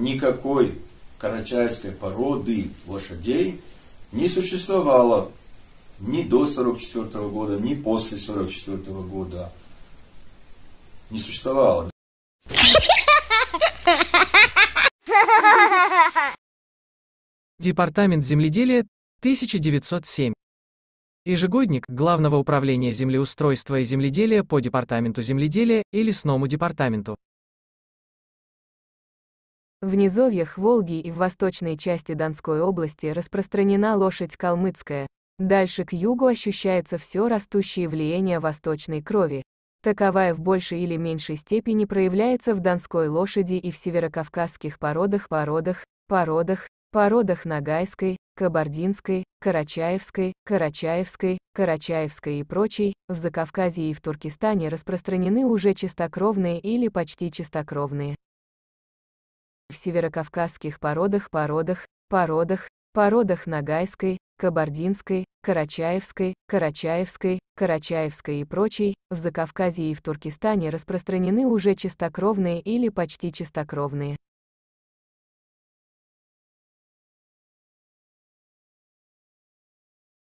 Никакой карачаевской породы лошадей не существовало ни до 44 года, ни после 44 года. Не существовало. Департамент земледелия, 1907. Ежегодник Главного управления землеустройства и земледелия по Департаменту земледелия и Лесному департаменту. В низовьях Волги и в восточной части Донской области распространена лошадь калмыцкая. Дальше к югу ощущается все растущее влияние восточной крови. Таковая в большей или меньшей степени проявляется в донской лошади и в северокавказских породах породах, породах, породах нагайской, Кабардинской, Карачаевской, Карачаевской, Карачаевской и прочей, в Закавказье и в Туркестане распространены уже чистокровные или почти чистокровные в северокавказских породах, породах, породах, породах Нагайской, Кабардинской, Карачаевской, Карачаевской, Карачаевской и прочей, в Закавказье и в Туркестане распространены уже чистокровные или почти чистокровные.